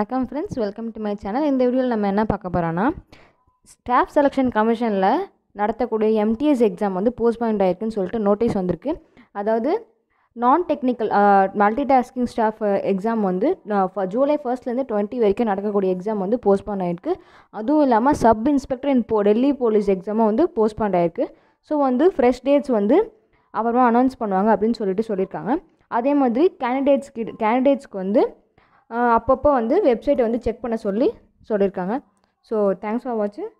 வணக்கம் friends welcome to my channel இந்த வீடியோவில் நம்ம என்ன பார்க்க போகிறோன்னா ஸ்டாஃப் செலெக்ஷன் கமிஷனில் நடத்தக்கூடிய எம்டிஎஸ் எக்ஸாம் வந்து போஸ்ட்பாண்ட் ஆயிருக்குன்னு சொல்லிட்டு நோட்டீஸ் வந்திருக்கு அதாவது நான் technical multi tasking staff exam வந்து ஜூலை ஃபர்ஸ்ட்லேருந்து டுவெண்ட்டி வரைக்கும் நடக்கக்கூடிய எக்ஸாம் வந்து போஸ்ட்பாண்ட் ஆகிருக்கு அதுவும் இல்லாமல் சப் இன்ஸ்பெக்டர் இன் போ டெல்லி போலீஸ் எக்ஸாமும் வந்து போஸ்ட்பாண்ட் ஆகிருக்கு ஸோ வந்து ஃப்ரெஷ் டேட்ஸ் வந்து அப்புறமா அனௌன்ஸ் பண்ணுவாங்க அப்படின்னு சொல்லிட்டு சொல்லியிருக்காங்க அதே மாதிரி கேண்டிடேட்ஸ்க்கு கேண்டிடேட்ஸ்க்கு வந்து அப்பப்போ வந்து வெப்சைட்டை வந்து செக் பண்ண சொல்லி சொல்லியிருக்காங்க ஸோ தேங்க்ஸ் ஃபார் வாட்சிங்